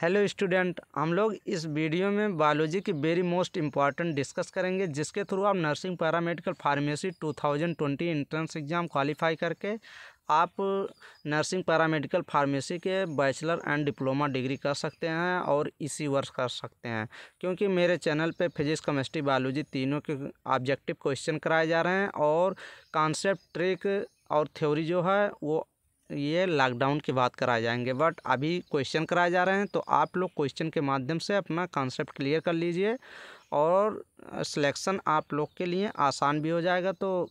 hello student हम लोग इस वीडियो में बायोलॉजी की वेरी मोस्ट इम्पॉर्टेंट डिस्कस करेंगे जिसके थ्रू आप nursing paramedical pharmacy 2020 entrance exam qualify करके आप नर्सिंग पैरामेडिकल फार्मेसी के बैचलर एंड डिप्लोमा डिग्री कर सकते हैं और इसी वर्ष कर सकते हैं क्योंकि मेरे चैनल पे फिजिक्स केमिस्ट्री बायोलॉजी तीनों के ऑब्जेक्टिव क्वेश्चन कराए जा रहे हैं और कॉन्सेप्ट ट्रिक और थ्योरी जो है वो ये लॉकडाउन के बाद कराए जाएंगे बट अभी क्वेश्चन कराए जा रहे हैं तो आप लोग क्वेश्चन के माध्यम से अपना कॉन्सेप्ट क्लियर कर लीजिए और सिलेक्शन आप लोग के लिए आसान भी हो जाएगा तो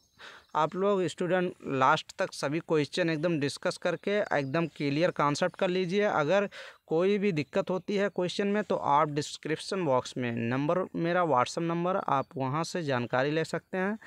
आप लोग स्टूडेंट लास्ट तक सभी क्वेश्चन एकदम डिस्कस करके एकदम क्लियर कॉन्सेप्ट कर लीजिए अगर कोई भी दिक्कत होती है क्वेश्चन में तो आप डिस्क्रिप्शन बॉक्स में नंबर मेरा व्हाट्सअप नंबर आप वहाँ से जानकारी ले सकते हैं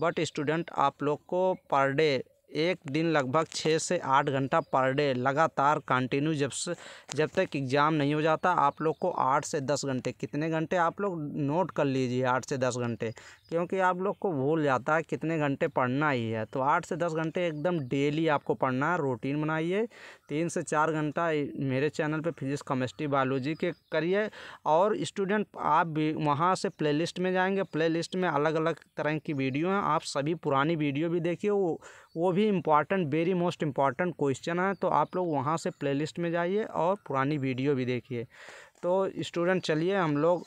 बट स्टूडेंट आप लोग को पर डे एक दिन लगभग छः से आठ घंटा पर डे लगातार कंटिन्यू जब से जब तक एग्ज़ाम नहीं हो जाता आप लोग को आठ से दस घंटे कितने घंटे आप लोग नोट कर लीजिए आठ से दस घंटे क्योंकि आप लोग को भूल जाता है कितने घंटे पढ़ना ही है तो आठ से दस घंटे एकदम डेली आपको पढ़ना है रूटीन बनाइए तीन से चार घंटा मेरे चैनल पे फिजिक्स केमिस्ट्री बायोलॉजी के करिए और स्टूडेंट आप भी वहाँ से प्लेलिस्ट में जाएंगे प्लेलिस्ट में अलग अलग तरह की वीडियो हैं आप सभी पुरानी वीडियो भी देखिए वो वो भी important very most important question है तो आप लोग वहाँ से प्ले में जाइए और पुरानी वीडियो भी देखिए तो स्टूडेंट चलिए हम लोग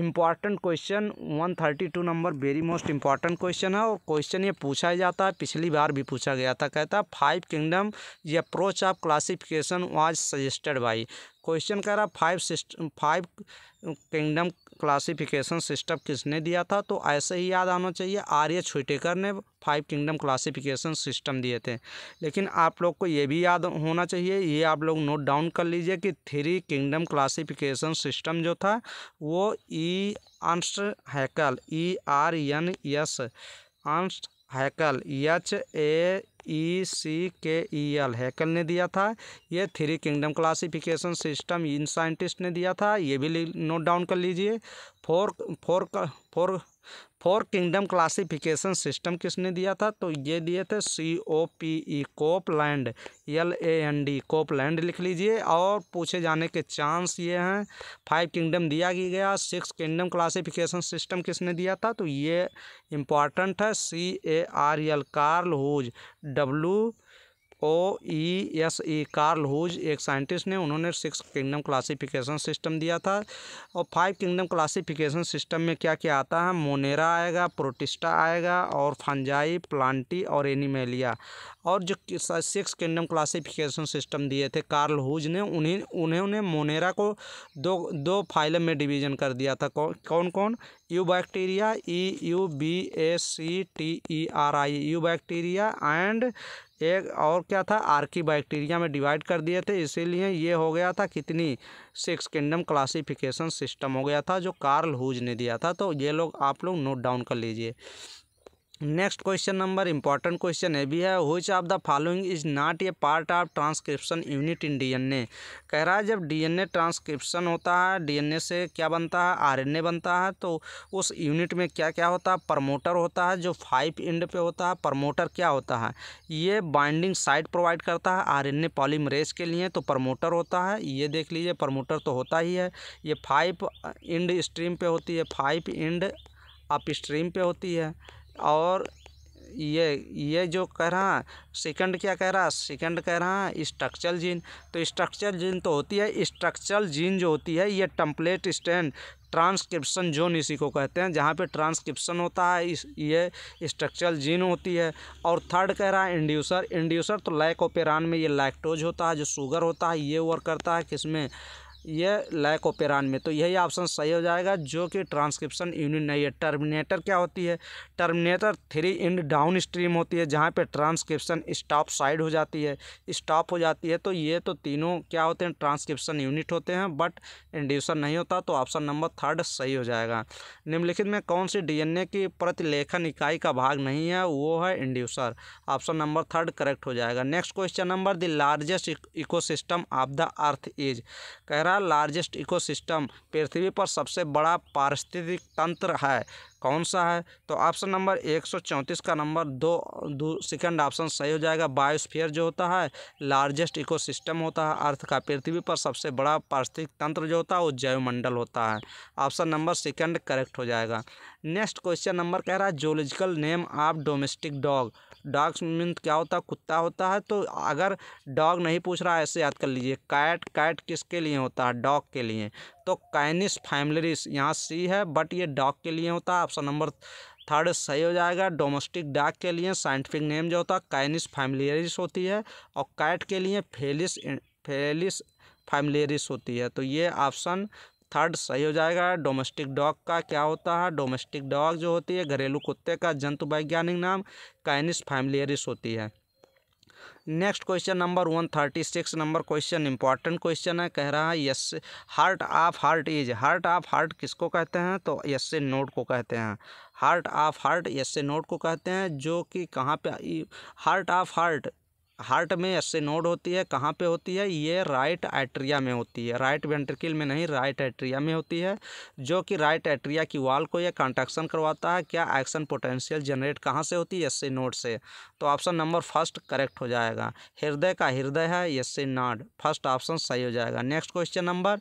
important question one thirty two number very most important question है और क्वेश्चन ये पूछा जाता है पिछली बार भी पूछा गया था कहता है फाइव किंगडम ये approach of classification was suggested by question कह रहा फाइव सिस्ट फाइव किंगडम क्लासिफिकेशन सिस्टम किसने दिया था तो ऐसे ही याद आना चाहिए आर्य छुटेकर ने फाइव किंगडम क्लासिफिकेशन सिस्टम दिए थे लेकिन आप लोग को ये भी याद होना चाहिए ये आप लोग नोट डाउन कर लीजिए कि थ्री किंगडम क्लासिफिकेशन सिस्टम जो था वो E Ernst Haeckel E R N S Ernst Haeckel H A E e C K E e L Haeckel ने दिया था ये थ्री किंगडम क्लासिफिकेशन सिस्टम इन साइंटिस्ट ने दिया था ये भी नोट डाउन कर लीजिए four four four four kingdom classification system किसने दिया था तो ये दिए थे C O P E e, Copeland L A N D Copeland लिख लीजिए और पूछे जाने के चांस ये हैं फाइव किंगडम दिया गया सिक्स किंगडम क्लासिफिकेशन सिस्टम किसने दिया था तो ये इम्पॉर्टेंट है C A R L Carl Woese W O E S E Carl Woese एक साइंटिस्ट ने उन्होंने सिक्स किंगडम क्लासिफिकेशन सिस्टम दिया था और फाइव किंगडम क्लासिफिकेशन सिस्टम में क्या क्या आता है मोनेरा आएगा प्रोटिस्टा आएगा और फंजाई प्लांटी और एनिमेलिया और जो सिक्स किंगडम क्लासिफिकेशन सिस्टम दिए थे कार्ल हुज ने उन्हें उन्होंने मोनेरा को दो दो फाइलम में डिवीजन कर दिया था कौन कौन eubacteria E U B A C T E R I eubacteria and एक और क्या था आर्की बैक्टीरिया में डिवाइड कर दिए थे इसीलिए ये हो गया था कितनी सिक्स किंगडम क्लासिफिकेशन सिस्टम हो गया था जो कार्ल हुज ने दिया था तो ये लोग आप लोग नोट डाउन कर लीजिए next question number important question है भी है which of the following is not a part of transcription unit in DNA कह रहा है जब डीएनए ट्रांसक्रिप्शन होता है डीएनए से क्या बनता है आरएनए बनता है तो उस यूनिट में क्या क्या होता है प्रमोटर होता है जो फाइव इंड पे होता है प्रमोटर क्या होता है ये बाइंडिंग साइट प्रोवाइड करता है आर एन पॉलीमरेज के लिए तो प्रमोटर होता है ये देख लीजिए प्रमोटर तो होता ही है ये फाइव इंड स्ट्रीम पर होती है फाइव इंड अप स्ट्रीम पर होती है और ये ये जो कह रहा सेकंड क्या कह रहा सेकंड कह रहा स्ट्रक्चरल जीन तो स्ट्रक्चरल जीन तो होती है स्ट्रक्चरल जीन जो होती है ये टम्पलेट स्टैंड ट्रांसक्रिप्शन जोन इसी को कहते हैं जहाँ पे ट्रांसक्रिप्शन होता है इस ये स्ट्रक्चरल जीन होती है और थर्ड कह रहा है इंड्यूसर इंड्यूसर तो लैकोपेरान में ये लैक्टोज होता है जो शुगर होता है ये वर्क करता है किसमें ये लैक ओपेरान में तो यही ऑप्शन सही हो जाएगा जो कि ट्रांसक्रिप्शन यूनिट नहीं है टर्मिनेटर क्या होती है terminator three end downstream होती है जहाँ पे ट्रांसक्रिप्शन स्टॉप साइड हो जाती है स्टॉप हो जाती है तो ये तो तीनों क्या होते हैं ट्रांसक्रिप्शन यूनिट होते हैं बट इंड्यूसर नहीं होता तो ऑप्शन नंबर थर्ड सही हो जाएगा निम्नलिखित में कौन सी डी की प्रतिलेखन इकाई का भाग नहीं है वो है inducer option number third correct हो जाएगा next question number the largest ecosystem of the earth is कह रहा तीसरा लार्जेस्ट इकोसिस्टम पृथ्वी पर सबसे बड़ा पारिस्थितिक तंत्र है कौन सा है तो ऑप्शन नंबर एक सौ चौंतीस का नंबर दो सेकंड ऑप्शन सही हो जाएगा बायोस्फीयर जो होता है लार्जेस्ट इकोसिस्टम होता है अर्थ का पृथ्वी पर सबसे बड़ा पारिस्थितिक तंत्र जो होता है वो जैवमंडल होता है ऑप्शन नंबर सेकंड करेक्ट हो जाएगा नेक्स्ट क्वेश्चन नंबर कह रहा है zoological name of domestic dog dogs mean क्या होता है कुत्ता होता है तो अगर डॉग नहीं पूछ रहा है ऐसे याद कर लीजिए कैट कैट किसके लिए होता है डॉग के लिए तो कैनिस फैमिलरीज यहाँ सी है बट ये डॉग के लिए होता है ऑप्शन नंबर थर्ड सही हो जाएगा डोमेस्टिक डॉग के लिए साइंटिफिक नेम जो होता है कैनिस फैमिलियरिस होती है और कैट के लिए फेलिस फेलिस फैमिलियरिस होती है तो ये ऑप्शन थर्ड सही हो जाएगा डोमेस्टिक डॉग का क्या होता है डोमेस्टिक डॉग जो होती है घरेलू कुत्ते का जंतु वैज्ञानिक नाम काइनिस फैमिलियरिस होती है next question number one thirty six number question important question है कह रहा है yes heart of heart is heart of heart किसको कहते हैं तो यस से नोट को कहते हैं हार्ट ऑफ हार्ट यस से नोट को कहते हैं जो कि कहाँ पे हार्ट ऑफ हार्ट हार्ट में नोड होती है कहाँ पे होती है ये राइट एट्रिया में होती है राइट वेंट्रिकल में नहीं राइट एट्रिया में होती है जो कि राइट एट्रिया की वाल को यह कॉन्ट्रैक्शन करवाता है क्या एक्शन पोटेंशियल जनरेट कहाँ से होती है नोड से तो ऑप्शन नंबर फर्स्ट करेक्ट हो जाएगा हृदय का हृदय है नाड फर्स्ट ऑप्शन सही हो जाएगा next question number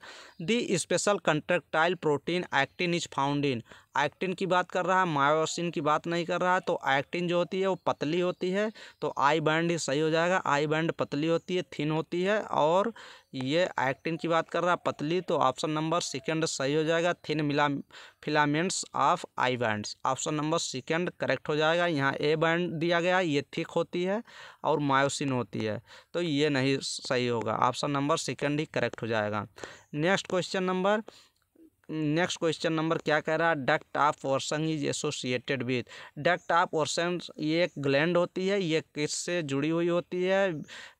the special contractile protein actin is found in actin की बात कर रहा है मायोसिन की बात नहीं कर रहा है तो एक्टिन जो होती है वो पतली होती है तो आई बैंड ही सही हो जाएगा आई बैंड पतली होती है थिन होती है और ये एक्टिन की बात कर रहा है पतली तो ऑप्शन नंबर सेकेंड सही हो जाएगा थिन मिला filaments of I bands option number second correct हो जाएगा यहाँ ए बैंड दिया गया ये थिक होती है और मायोसिन होती है तो ये नहीं सही होगा ऑप्शन नंबर सेकेंड ही करेक्ट हो जाएगा next question number next question number क्या कह रहा है duct of Wirsung is associated with duct of Wirsung ये एक ग्लैंड होती है ये किससे जुड़ी हुई होती है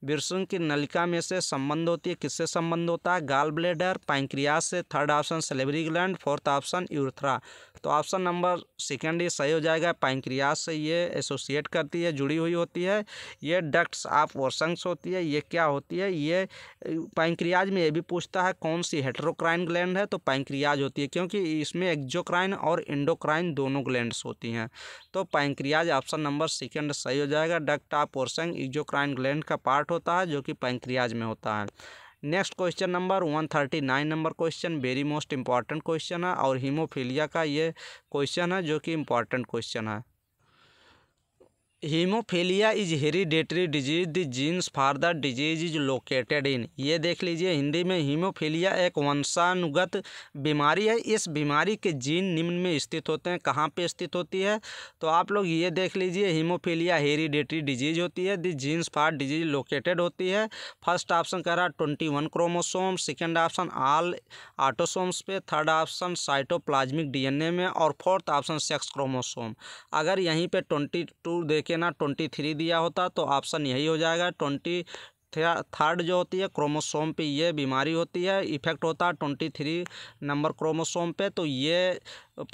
बिरसुंग की नलिका में से संबंध होती है किससे संबंध होता है गाल ब्लेडर पैंक्रियाज से third option salivary gland fourth option urethra तो ऑप्शन नंबर सेकेंड ये सही हो जाएगा पैंक्रियाज से ये एसोसिएट करती है जुड़ी हुई होती है ये डक्ट्स ऑफ ओर्संग्स होती है ये क्या होती है ये पैंक्रियाज में ये भी पूछता है कौन सी हेट्रोक्राइन ग्लैंड है तो पैंक्रियाज पैंक्रियाज होती है क्योंकि इसमें एक्जोक्राइन और इंडोक्राइन दोनों ग्लैंड्स होती हैं तो पैंक्रियाज ऑप्शन नंबर सेकेंड सही हो जाएगा duct of Wirsung exocrine gland का पार्ट होता है जो कि पैंक्रियाज में होता है next question number one thirty nine number question very most important question है और हीमोफीलिया का ये क्वेश्चन है जो कि इंपॉर्टेंट क्वेश्चन है haemophilia is hereditary disease the genes for the disease is located in ये देख लीजिए हिंदी में हीमोफीलिया एक वंशानुगत बीमारी है इस बीमारी के जीन निम्न में स्थित होते हैं कहाँ पे स्थित होती है तो आप लोग ये देख लीजिए हीमोफीलिया हेरीडेटरी डिजीज होती है the genes for disease located होती है फर्स्ट ऑप्शन कह रहा है twenty one chromosome second option all autosomes पे थर्ड ऑप्शन साइटोप्लाज्मिक डीएनए में और फोर्थ ऑप्शन सेक्स क्रोमोसोम अगर यहीं पर ट्वेंटी टू देखें के ना ट्वेंटी थ्री दिया होता तो ऑप्शन यही हो जाएगा ट्वेंटी थर्ड जो होती है क्रोमोसोम पे ये बीमारी होती है इफेक्ट होता है ट्वेंटी थ्री नंबर क्रोमोसोम पे तो ये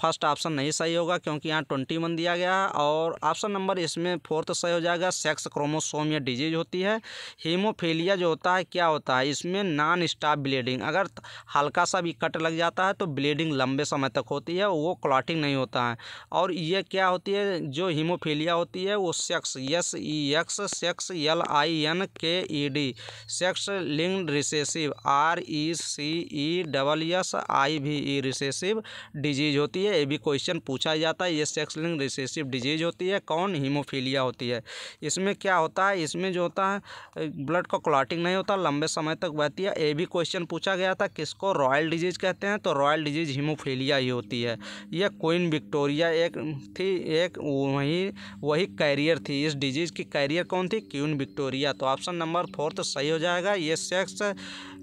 फर्स्ट ऑप्शन नहीं सही होगा क्योंकि यहाँ ट्वेंटी वन दिया गया है और ऑप्शन नंबर इसमें फोर्थ सही हो जाएगा सेक्स क्रोमोसोम या डिजीज होती है हीमोफीलिया जो होता है क्या होता है इसमें नॉन स्टॉप ब्लीडिंग अगर हल्का सा भी कट लग जाता है तो ब्लीडिंग लंबे समय तक होती है वो क्लॉटिंग नहीं होता है और ये क्या होती है जो हीमोफीलिया होती है वो sex S E X sex L I N K E D sex लिंग recessive R E C E double S I V E recessive disease होती है ये भी क्वेश्चन पूछा जाता है ये सेक्स लिंग रिसेसिव डिजीज होती है कौन हीमोफीलिया होती है इसमें क्या होता है इसमें जो होता है ब्लड का क्लॉटिंग नहीं होता लंबे समय तक बहती है ये भी क्वेश्चन पूछा गया था किसको रॉयल डिजीज़ कहते हैं तो रॉयल डिजीज़ हीमोफीलिया ही होती है यह क्वीन विक्टोरिया एक थी एक वही वही कैरियर थी इस डिजीज़ की कैरियर कौन थी क्वीन विक्टोरिया तो ऑप्शन नंबर फोर्थ सही हो जाएगा ये सेक्स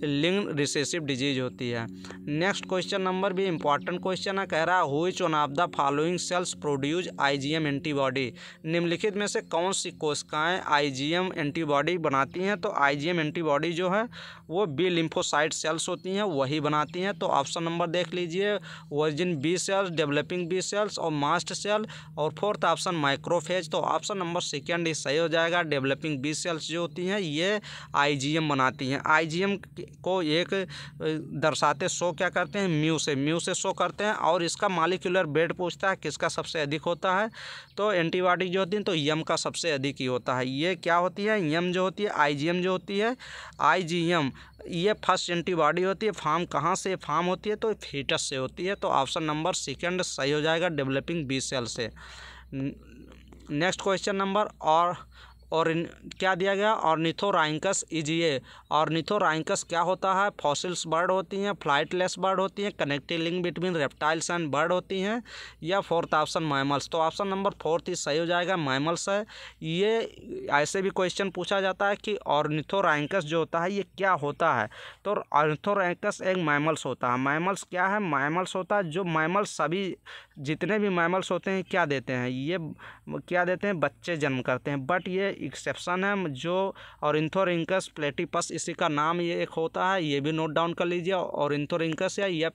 लिंग रिसेसिव डिजीज होती है नेक्स्ट क्वेश्चन नंबर भी इंपॉर्टेंट क्वेश्चन है कह रहा है which one of the following cells produce IgM antibody निम्नलिखित में से कौन सी कोशिकाएं आईजीएम एंटीबॉडी बनाती हैं तो आईजीएम एंटीबॉडी जो है वो बी लिम्फोसाइड सेल्स होती हैं वही बनाती हैं तो ऑप्शन नंबर देख लीजिए virgin B cells developing B cells और मास्ट सेल और फोर्थ ऑप्शन माइक्रोफेज तो ऑप्शन नंबर सेकेंड ही सही हो जाएगा डेवलपिंग बी सेल्स जो होती हैं ये आईजीएम बनाती हैं आईजीएम को एक दर्शाते शो क्या करते हैं म्यू से म्यू से शो करते हैं और इसका मालिक्यूलर बेड पूछता है किसका सबसे अधिक होता है तो एंटीबॉडी जो होती है तो यम का सबसे अधिक ही होता है ये क्या होती है यम जो होती है आई जो होती है आई ये फर्स्ट एंटीबॉडी होती है फार्म कहाँ से फार्म होती है तो फीटस से होती है तो ऑप्शन नंबर सेकंड सही हो जाएगा डेवलपिंग बी सेल से नेक्स्ट क्वेश्चन नंबर और और इन, क्या दिया गया ऑर्निथोराइंकस इज e ये ऑर्निथोराइंकस क्या होता है फॉसिल्स बर्ड होती हैं फ्लाइटलेस बर्ड होती हैं connective link between reptiles and bird होती हैं या फोर्थ ऑप्शन माइमल्स तो ऑप्शन नंबर फोर्थ ही सही हो जाएगा माइमल्स है ये ऐसे भी क्वेश्चन पूछा जाता है कि ऑर्निथोराइंकस जो होता है ये क्या होता है तो ऑर्निथोराइंकस एक माइमल्स होता है माइमल्स क्या है माइमल्स होता है जो माइमल्स सभी जितने भी माइमल्स होते हैं क्या देते हैं ये क्या देते हैं बच्चे जन्म करते हैं बट ये एक्सेप्शन है जो और इंथोरिंकस प्लेटिपस इसी का नाम ये एक होता है ये भी नोट डाउन कर लीजिए और इंथोरिंकस या ये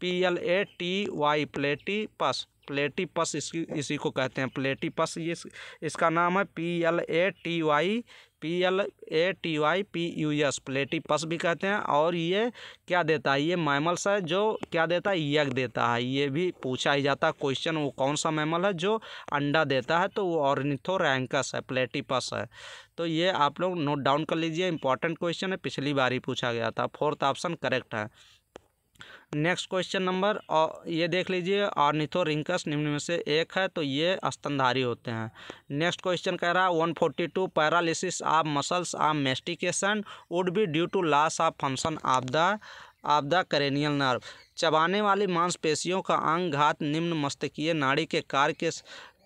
P L A T Y platypus platypus इसकी इसी को कहते हैं प्लेटिपस ये इस, इसका नाम है P L A T Y P L A T Y P U S platypus भी कहते हैं और ये क्या देता है ये मैमल्स है जो क्या देता है यग देता है ये भी पूछा ही जाता है क्वेश्चन वो कौन सा मैमल है जो अंडा देता है तो वो ऑर्निथोरैंकस है प्लेटिपस है तो ये आप लोग नोट डाउन कर लीजिए इंपॉर्टेंट क्वेश्चन है पिछली बार ही पूछा गया था फोर्थ ऑप्शन करेक्ट है नेक्स्ट क्वेश्चन नंबर और ये देख लीजिए ऑर्निथोरिंकस निम्न में से एक है तो ये स्तनधारी होते हैं नेक्स्ट क्वेश्चन कह रहा है one forty two paralysis of muscles of mastication would be due to loss of function of the of the cranial nerve चबाने वाली मांसपेशियों का अंग घात निम्न मस्तकीय नाड़ी के कार्य के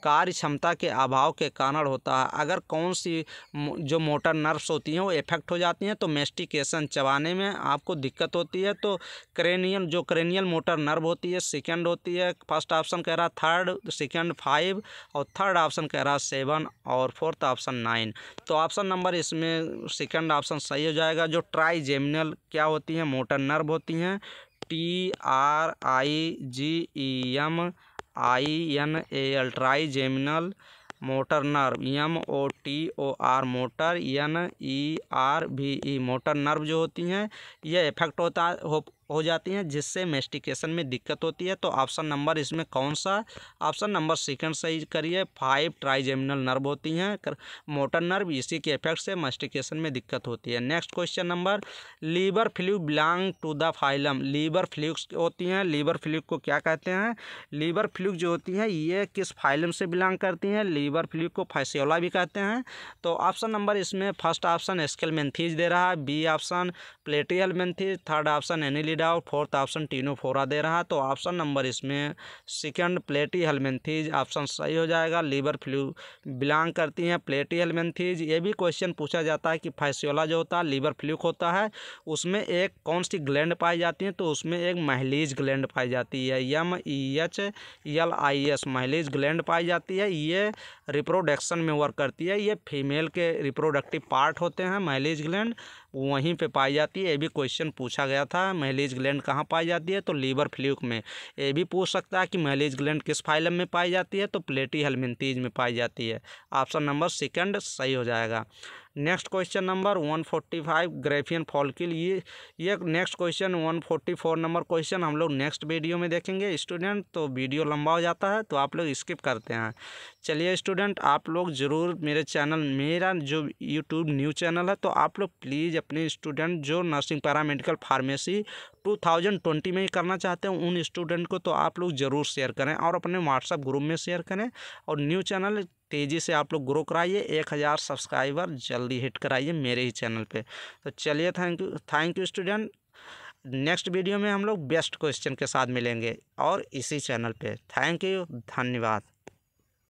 कार्य क्षमता के अभाव के कारण होता है अगर कौन सी जो मोटर नर्व्स होती हैं वो इफेक्ट हो जाती हैं तो मेस्टिकेशन चबाने में आपको दिक्कत होती है तो क्रेनियल जो क्रेनियल मोटर नर्व होती है सेकेंड होती है फर्स्ट ऑप्शन कह रहा थर्ड सेकेंड फाइव और थर्ड ऑप्शन कह रहा सेवन और फोर्थ ऑप्शन नाइन तो ऑप्शन नंबर इसमें सेकेंड ऑप्शन सही हो जाएगा जो ट्राई जेमिनल क्या होती हैं मोटर नर्व होती हैं T R I G E M I N A trigeminal motor nerve M O T O R motor N E R V E motor nerve जो होती हैं यह इफेक्ट होता हो हो जाती हैं जिससे मेस्टिकेशन में दिक्कत होती है तो ऑप्शन नंबर इसमें कौन सा ऑप्शन नंबर सेकंड सही करिए फाइव ट्राइजेमिनल नर्व होती हैं मोटर नर्व इसी के इफेक्ट से मेस्टिकेशन में दिक्कत होती है next question number liver fluke belong to the phylum liver flukes होती हैं लीवर फ्लूक को क्या कहते हैं लीवर फ्लूक जो होती हैं ये किस फाइलम से बिलोंग करती हैं लीवर फ्लूक को फैसियोला भी कहते हैं तो ऑप्शन नंबर इसमें फर्स्ट ऑप्शन स्केल मेन्थीज दे रहा है B option Platyhelminthes third option annelid है और फोर्थ ऑप्शन टीनोफोरा दे रहा है तो ऑप्शन नंबर इसमें सेकंड प्लेटी हेलमेंथीज ऑप्शन सही हो जाएगा लीवर फ्लू बिलोंग करती हैं प्लेटी हेलमेंथीज ये भी क्वेश्चन पूछा जाता है कि फाइसियोला जो होता है लीवर फ्लूक होता है उसमें एक कौन सी ग्लैंड पाई जाती है तो उसमें एक महलीज ग्लैंड पाई जाती है M E H L I S Mehlis gland पाई जाती है ये रिप्रोडक्शन में वर्क करती है ये फीमेल के रिप्रोडक्टिव पार्ट होते हैं महलीज ग्लैंड वहीं पे पाई जाती है ये भी क्वेश्चन पूछा गया था महलीज ग्लैंड कहाँ पाई जाती है तो लीवर फ्ल्यूक में ये भी पूछ सकता है कि महलीज ग्लैंड किस फाइलम में पाई जाती है तो प्लेटी हेलमिनतीज में पाई जाती है ऑप्शन नंबर सेकेंड सही हो जाएगा next question number one forty five Graafian follicle ये ये next question one forty four number question हम लोग नेक्स्ट वीडियो में देखेंगे स्टूडेंट तो वीडियो लंबा हो जाता है तो आप लोग स्किप करते हैं चलिए स्टूडेंट आप लोग ज़रूर मेरे चैनल मेरा जो यूट्यूब न्यूज़ चैनल है तो आप लोग प्लीज़ अपने स्टूडेंट जो नर्सिंग पैरामेडिकल फार्मेसी 2020 में करना चाहते हैं उन स्टूडेंट को तो आप लोग ज़रूर शेयर करें और अपने व्हाट्सअप ग्रुप में शेयर करें और न्यू चैनल तेज़ी से आप लोग ग्रो कराइए एक हज़ार सब्सक्राइबर जल्दी हिट कराइए मेरे ही चैनल पे तो चलिए thank you thank you student next video में हम लोग बेस्ट क्वेश्चन के साथ मिलेंगे और इसी चैनल पर थैंक यू धन्यवाद